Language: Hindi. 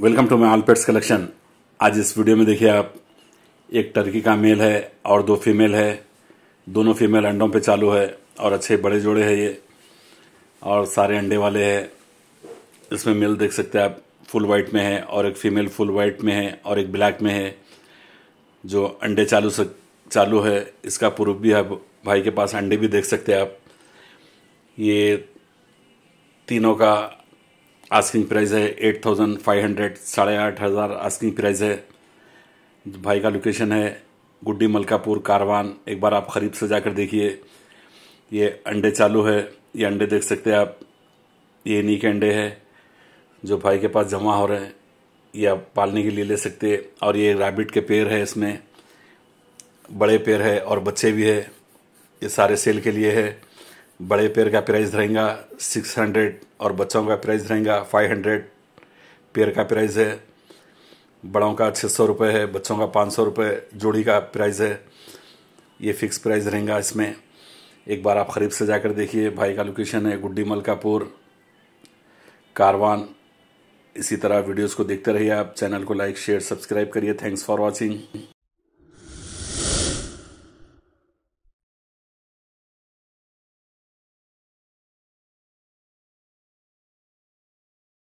welcome to my all pets collection आज इस वीडियो में देखिए आप एक टर्की का मेल है और दो फीमेल है दोनों फीमेल अंडों पे चालू है और अच्छे बड़े जोड़े हैं ये और सारे अंडे वाले हैं इसमें मेल देख सकते हैं आप फुल वाइट में है और एक फीमेल फुल वाइट में है और एक ब्लैक में है जो अंडे चालू सक चालू है इसका प्रूफ भी है भाई के पास अंडे भी देख सकते हैं आप ये तीनों का आस्किंग प्राइस है एट थाउजेंड फाइव हंड्रेड साढ़े आठ हज़ार आस्किंग प्राइस है भाई का लोकेशन है गुड्डी मलकापुर कारवान एक बार आप ख़रीद से जाकर देखिए ये अंडे चालू है ये अंडे देख सकते हैं आप ये इन्हीं के अंडे हैं जो भाई के पास जमा हो रहे हैं ये आप पालने के लिए ले सकते हैं और ये रैबिट के पेड़ है इसमें बड़े पेड़ है और बच्चे भी है ये सारे सेल के लिए है बड़े पेयर का प्राइस रहेगा सिक्स हंड्रेड और बच्चों का प्राइस रहेगा फाइव हंड्रेड पेयर का प्राइस है बड़ों का छः सौ रुपये है बच्चों का पाँच सौ रुपये जोड़ी का प्राइस है ये फिक्स प्राइस रहेगा इसमें एक बार आप ख़रीब से जाकर देखिए भाई का लोकेशन है गुड्डी मलकापुर कारवान इसी तरह वीडियोस को देखते रहिए आप चैनल को लाइक शेयर सब्सक्राइब करिए थैंक्स फॉर वाचिंग